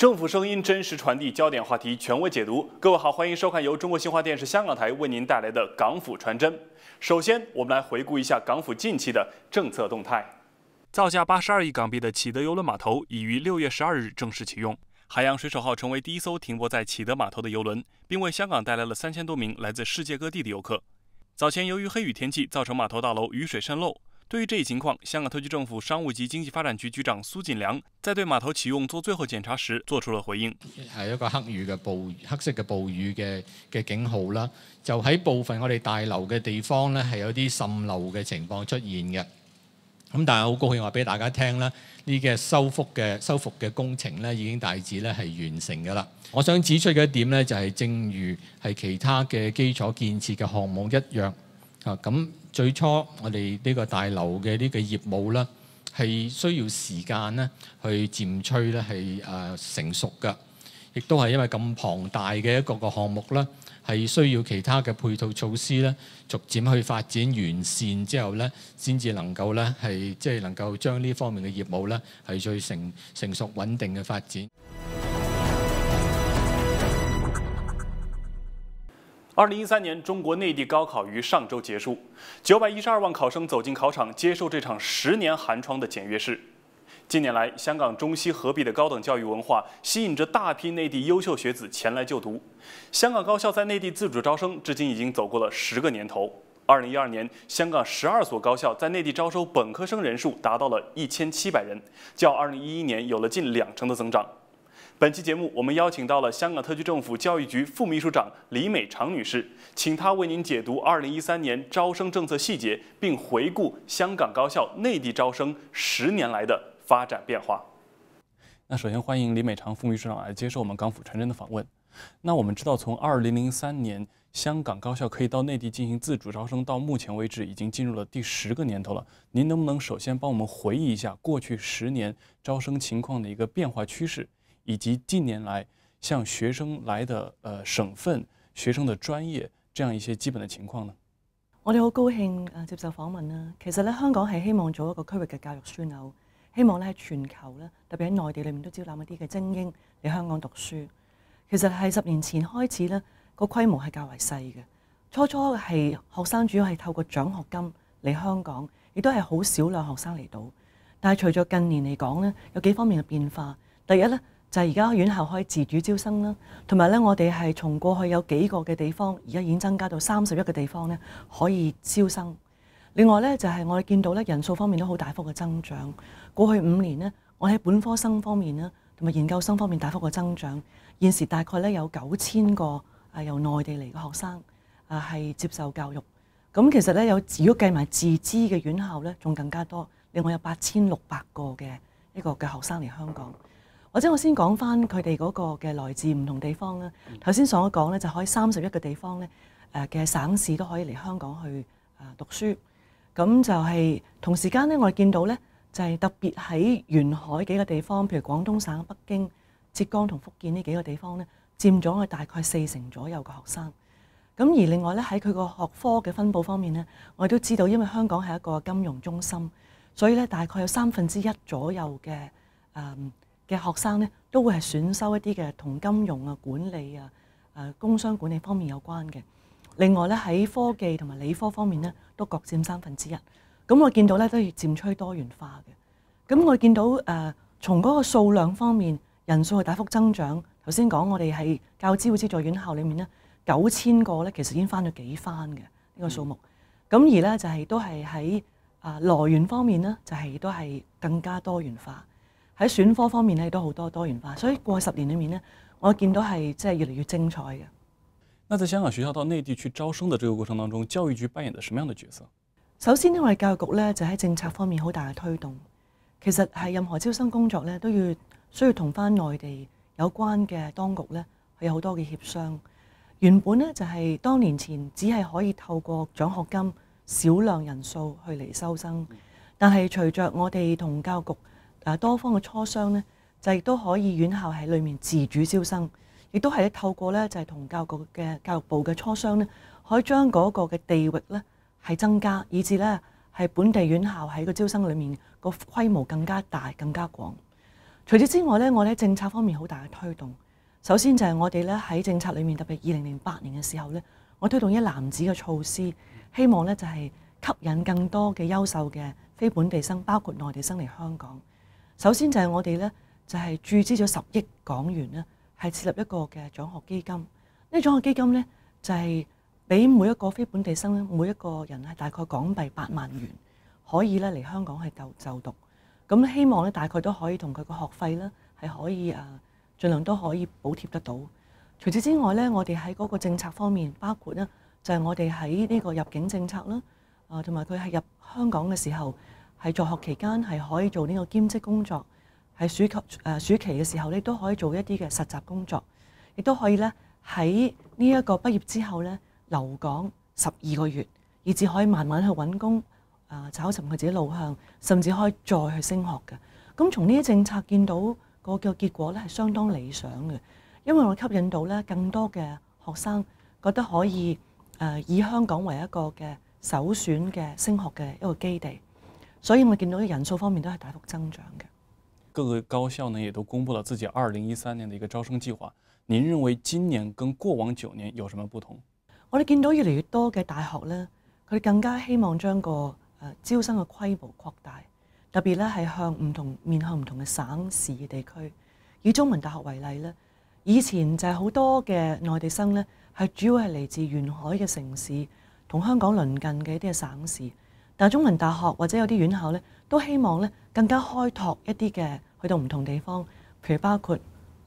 政府声音真实传递，焦点话题权威解读。各位好，欢迎收看由中国新华电视香港台为您带来的《港府传真》。首先，我们来回顾一下港府近期的政策动态。造价八十二亿港币的启德邮轮码头已于六月十二日正式启用，海洋水手号成为第一艘停泊在启德码头的邮轮，并为香港带来了三千多名来自世界各地的游客。早前，由于黑雨天气，造成码头大楼雨水渗漏。对于这一情况，香港特区政府商务及经济发展局局长苏锦良在对码头启用做最后检查时，做出了回应：，系一个黑雨嘅暴，黑色嘅暴雨嘅嘅警号啦，就喺部分我哋大楼嘅地方咧，系有啲渗漏嘅情况出现嘅。咁但系好高兴话俾大家听啦，呢嘅修复嘅修复嘅工程咧，已经大致咧系完成噶啦。我想指出嘅一点咧，就系正如系其他嘅基础建设嘅项目一样。啊！咁最初我哋呢個大樓嘅呢個業務咧，係需要時間咧，去漸趨咧係啊成熟嘅，亦都係因為咁龐大嘅一個個項目咧，係需要其他嘅配套措施咧，逐漸去發展完善之後咧，先至能夠咧係即係能夠將呢方面嘅業務咧係最成成熟穩定嘅發展。二零一三年，中国内地高考于上周结束，九百一十二万考生走进考场，接受这场十年寒窗的检阅式。近年来，香港中西合璧的高等教育文化吸引着大批内地优秀学子前来就读。香港高校在内地自主招生，至今已经走过了十个年头。二零一二年，香港十二所高校在内地招收本科生人数达到了一千七百人，较二零一一年有了近两成的增长。本期节目，我们邀请到了香港特区政府教育局副秘书长李美长女士，请她为您解读二零一三年招生政策细节，并回顾香港高校内地招生十年来的发展变化。那首先欢迎李美长副秘书长来接受我们港府传真的访问。那我们知道，从二零零三年香港高校可以到内地进行自主招生，到目前为止已经进入了第十个年头了。您能不能首先帮我们回忆一下过去十年招生情况的一个变化趋势？以及近年来向学生来的，呃，省份学生的专业这样一些基本的情况呢？我哋好高兴诶接受访问啦。其实咧，香港系希望做一个区域嘅教育枢纽，希望咧喺全球咧，特别喺内地里面都招揽一啲嘅精英嚟香港读书。其实系十年前开始咧，个规模系较为细嘅，初初系学生主要系透过奖学金嚟香港，亦都系好少量学生嚟到。但系随着近年嚟讲咧，有几方面嘅变化。第一咧。就係而家院校可以自主招生啦，同埋咧，我哋係從過去有幾個嘅地方，而家已經增加到三十一個地方咧，可以招生。另外咧，就係我哋見到咧，人數方面都好大幅嘅增長。過去五年咧，我喺本科生方面咧，同埋研究生方面大幅嘅增長。現時大概咧有九千個啊由內地嚟嘅學生啊係接受教育。咁其實咧有，如果計埋自資嘅院校咧，仲更加多。另外有八千六百個嘅一個嘅學生嚟香港。或者我先講翻佢哋嗰個嘅來自唔同地方啦。頭先所講咧，就可以三十一個地方咧，誒嘅省市都可以嚟香港去誒讀書。咁就係同時間咧，我哋見到咧，就係特別喺沿海幾個地方，譬如廣東省、北京、浙江同福建呢幾個地方咧，佔咗我大概四成左右嘅學生。咁而另外咧，喺佢個學科嘅分佈方面咧，我哋都知道，因為香港係一個金融中心，所以咧大概有三分之一左右嘅誒。嘅學生咧，都會係選修一啲嘅同金融啊、管理啊、誒工商管理方面有關嘅。另外咧，喺科技同埋理科方面咧，都各佔三分之一。咁我見到咧，都要漸趨多元化嘅。咁我見到誒，從嗰個數量方面，人數係大幅增長。頭先講我哋係教資會資助院校裏面咧，九千個咧，其實已經翻咗幾番嘅呢個數目。咁而咧就係都係喺啊來源方面咧，就係都係更加多元化。喺選科方面咧都好多多元化，所以過十年裏面咧，我見到係即係越嚟越精彩嘅。那在香港學校到內地去招生的這個過程當中，教育局扮演的什麼樣的角色？首先因為教育局咧就喺政策方面好大嘅推動。其實係任何招生工作咧都要需要同翻內地有關嘅當局咧有好多嘅協商。原本咧就係當年前只係可以透過獎學金少量人數去嚟收生，但係隨着我哋同教育局。誒多方嘅磋商咧，就亦都可以院校喺裏面自主招生，亦都係透過咧就係同教育局嘅教育部嘅磋商咧，可以將嗰個嘅地域咧係增加，以至咧係本地院校喺個招生裏面個規模更加大、更加廣。除此之外咧，我咧政策方面好大嘅推動。首先就係我哋咧喺政策裏面，特別二零零八年嘅時候咧，我推動一男子嘅措施，希望咧就係吸引更多嘅優秀嘅非本地生，包括內地生嚟香港。首先就係我哋咧，就係注資咗十億港元咧，係設立一個嘅獎學基金。呢獎學基金咧，就係俾每一個非本地生，每一個人係大概港幣八萬元，可以咧嚟香港係就就讀。咁希望咧，大概都可以同佢個學費咧，係可以誒，儘量都可以補貼得到。除此之外咧，我哋喺嗰個政策方面，包括咧，就係我哋喺呢個入境政策啦，啊，同埋佢係入香港嘅時候。喺在學期間係可以做呢個兼職工作，喺暑期誒暑期嘅時候咧，都可以做一啲嘅實習工作，亦都可以咧喺呢一個畢業之後咧留港十二個月，以至可以慢慢去揾工啊，找尋佢自己路向，甚至可以再去升學嘅。咁從呢啲政策見到個嘅結果咧，係相當理想嘅，因為我吸引到咧更多嘅學生覺得可以誒以香港為一個嘅首選嘅升學嘅一個基地。所以我哋到嘅人数方面都系大幅增长嘅。各个高校呢，也都公布了自己二零一三年的一个招生计划。您认为今年跟过往九年有什么不同？我哋见到越嚟越多嘅大学咧，佢更加希望将个诶招生嘅规模扩大，特别咧系向唔同面向唔同嘅省市地区。以中文大学为例咧，以前就系好多嘅内地生咧，系主要系嚟自沿海嘅城市同香港邻近嘅一啲嘅省市。但中文大學或者有啲院校咧，都希望咧更加開拓一啲嘅去到唔同地方，譬如包括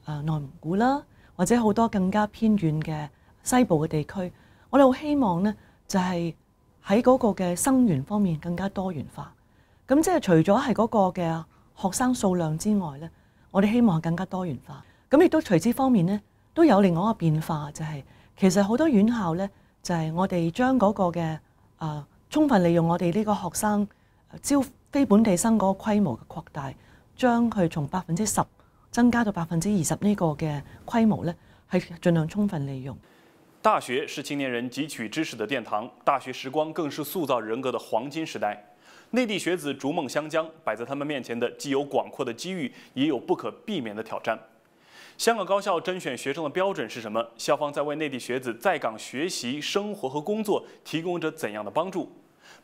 啊內蒙古啦，或者好多更加偏遠嘅西部嘅地區。我哋好希望咧就係喺嗰個嘅生源方面更加多元化。咁即係除咗係嗰個嘅學生數量之外咧，我哋希望更加多元化。咁亦都隨之方面咧，都有另外一個變化，就係其實好多院校咧就係我哋將嗰個嘅啊。充分利用我哋呢個學生招非本地生嗰個規模嘅擴大，將佢從百分之十增加到百分之二十呢個嘅規模咧，係盡量充分利用。大学是青年人汲取知识的殿堂，大学时光更是塑造人格的黄金时代。内地学子逐梦香江，摆在他们面前的既有广阔的机遇，也有不可避免的挑战。香港高校甄选学生的标准是什么？校方在为内地学子在港学习、生活和工作提供着怎样的帮助？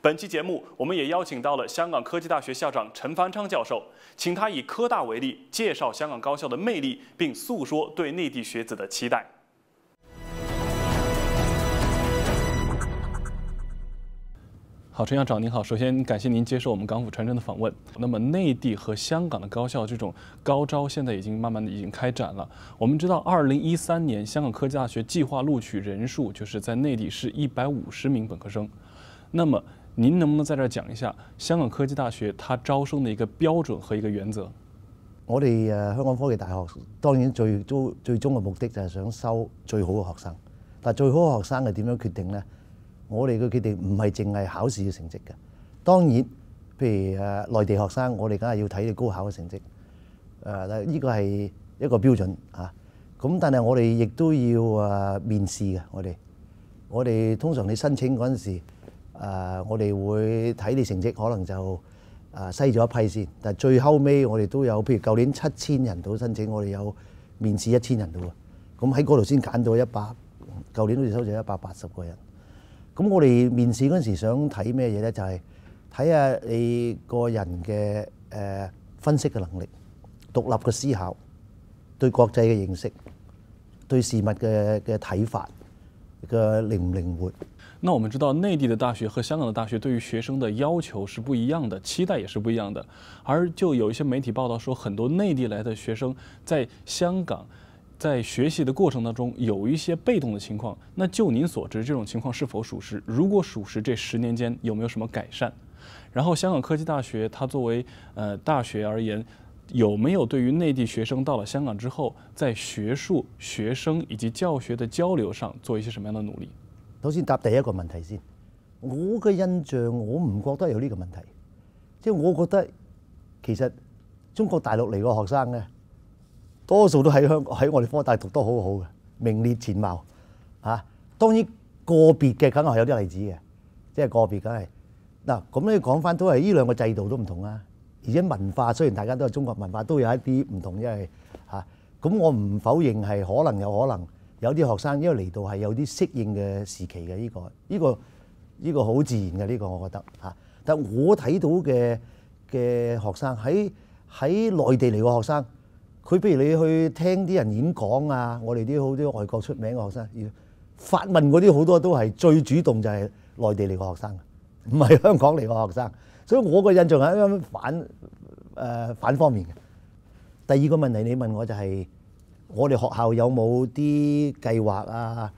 本期节目，我们也邀请到了香港科技大学校长陈凡昌教授，请他以科大为例，介绍香港高校的魅力，并诉说对内地学子的期待。好，陈校长您好，首先感谢您接受我们港府传真的访问。那么，内地和香港的高校这种高招现在已经慢慢的已经开展了。我们知道，二零一三年香港科技大学计划录取人数就是在内地是一百五十名本科生，那么。您能不能在这讲一下香港科技大学它招生的一个标准和一个原则？我哋诶，香港科技大学当然最终最终嘅目的就系想收最好嘅学生，但最好嘅学生系点样决定呢？我哋嘅决定唔系净系考试嘅成绩嘅。当然，譬如诶内地学生，我哋梗系要睇你高考嘅成绩。诶，呢个系一个标准吓。咁但系我哋亦都要诶面试嘅。我哋我哋通常你申请嗰阵时。誒，我哋會睇你成績，可能就誒細咗一批先。但最後尾，我哋都有，譬如舊年七千人到申請，我哋有面試一千人到喎。咁喺嗰度先揀到一百，舊年好似收咗一百八十個人。咁我哋面試嗰陣時想睇咩嘢咧？就係睇下你個人嘅誒分析嘅能力、獨立嘅思考、對國際嘅認識、對事物嘅嘅睇法、嘅靈唔靈活。那我们知道，内地的大学和香港的大学对于学生的要求是不一样的，期待也是不一样的。而就有一些媒体报道说，很多内地来的学生在香港，在学习的过程当中有一些被动的情况。那就您所知，这种情况是否属实？如果属实，这十年间有没有什么改善？然后，香港科技大学它作为呃大学而言，有没有对于内地学生到了香港之后，在学术、学生以及教学的交流上做一些什么样的努力？首先答第一個問題先，我嘅印象我唔覺得有呢個問題，即係我覺得其實中國大陸嚟個學生咧，多數都喺香喺我哋科大讀得好好嘅，名列前茅嚇。當然個別嘅梗係有啲例子嘅，即係個別梗係嗱。咁咧講翻都係呢兩個制度都唔同啦，而且文化雖然大家都係中國文化，都有一啲唔同，因為嚇。咁我唔否認係可能有可能。有啲學生因為嚟到係有啲適應嘅時期嘅呢個，呢個呢個好自然嘅呢個，我覺得嚇。但我睇到嘅嘅學生喺喺內地嚟嘅學生，佢譬如你去聽啲人演講啊，我哋啲好啲外國出名嘅學生發問嗰啲好多都係最主動就係內地嚟嘅學生，唔係香港嚟嘅學生。所以我嘅印象係反誒反方面嘅。第二個問題你問我就係。我哋學校有冇啲計劃啊？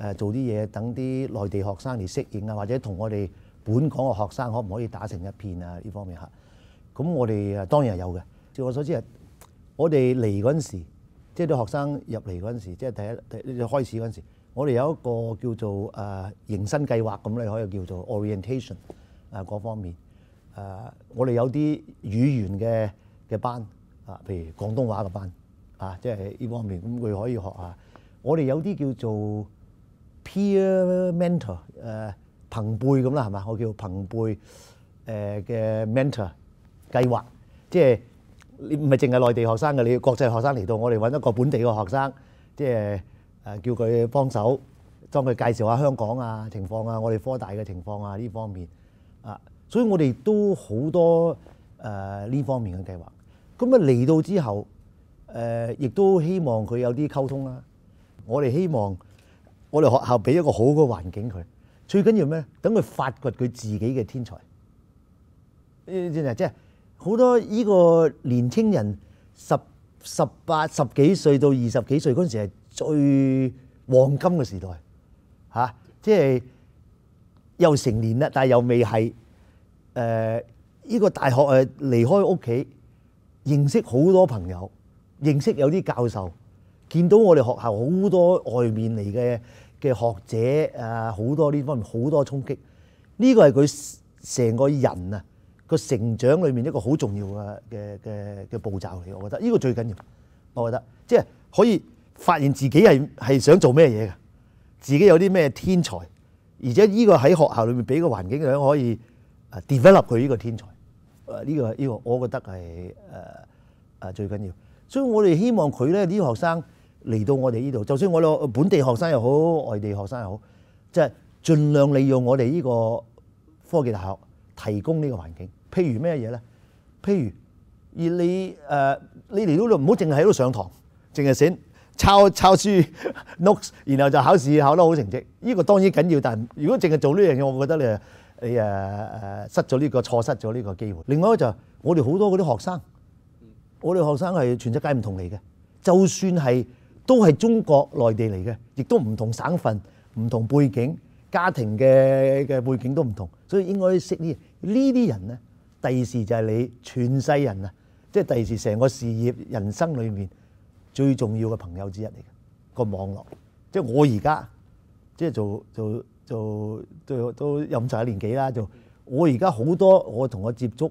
誒，做啲嘢等啲內地學生嚟適應啊，或者同我哋本港嘅學生可唔可以打成一片啊？呢方面嚇，咁我哋誒當然係有嘅。照我所知啊，我哋嚟嗰陣時，即係啲學生入嚟嗰陣時，即係第一、第一開始嗰陣時，我哋有一個叫做誒迎新計劃，咁咧可以叫做 orientation 啊嗰方面。誒，我哋有啲語言嘅嘅班啊，譬如廣東話嘅班。啊，即係呢方面咁佢可以學下。我哋有啲叫做 peer mentor，誒朋輩咁啦，係嘛？我叫朋輩誒嘅 mentor 計劃，即係唔係淨係內地學生嘅？你國際學生嚟到，我哋揾一個本地嘅學生，即係誒叫佢幫手，幫佢介紹下香港啊情況啊，我哋科大嘅情況啊呢方面啊。所以我哋都好多誒呢方面嘅計劃。咁啊嚟到之後。誒，亦都希望佢有啲溝通啦。我哋希望我哋學校俾一個好嘅環境佢。最緊要咩？等佢發掘佢自己嘅天才。即係好多呢個年青人十十八、十幾歲到二十幾歲嗰陣時，係最黃金嘅時代嚇。即係又成年啦，但係又未係誒呢個大學誒離開屋企，認識好多朋友。認識有啲教授，見到我哋學校好多外面嚟嘅嘅學者，誒好多呢方面好多衝擊。呢個係佢成個人啊個成長裏面一個好重要嘅嘅嘅嘅步驟嚟，我覺得呢個最緊要。我覺得即係可以發現自己係係想做咩嘢嘅，自己有啲咩天才，而且呢個喺學校裏面俾個環境，想可以誒 develop 佢呢個天才。誒呢個呢個，我覺得係誒誒最緊要。所以我哋希望佢咧，啲學生嚟到我哋呢度，就算我哋本地學生又好，外地學生又好，即係盡量利用我哋呢個科技大學提供呢個環境。譬如咩嘢咧？譬如而你誒，你嚟到度唔好淨係喺度上堂，淨係寫抄 抄書 notes，然後就考試考得好成績。呢個當然緊要，但如果淨係做呢樣嘢，我覺得你你誒誒失咗呢個錯失咗呢個機會。另外就我哋好多嗰啲學生。我哋學生係全世界唔同嚟嘅，就算係都係中國內地嚟嘅，亦都唔同省份、唔同背景、家庭嘅嘅背景都唔同，所以應該識呢呢啲人咧。第二時就係你全世人啊，即係第二時成個事業、人生裏面最重要嘅朋友之一嚟嘅個網絡。即係我而家即係做做做都都又唔年幾啦，就我而家好多我同我接觸。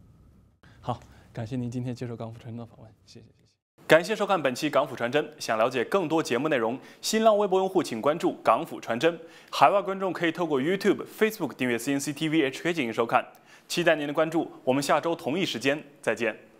好，感谢您今天接受港府传真访问，谢谢谢谢。感谢收看本期港府传真，想了解更多节目内容，新浪微博用户请关注港府传真，海外观众可以透过 YouTube、Facebook 订阅 CCTV HK 进行收看。期待您的关注，我们下周同一时间再见。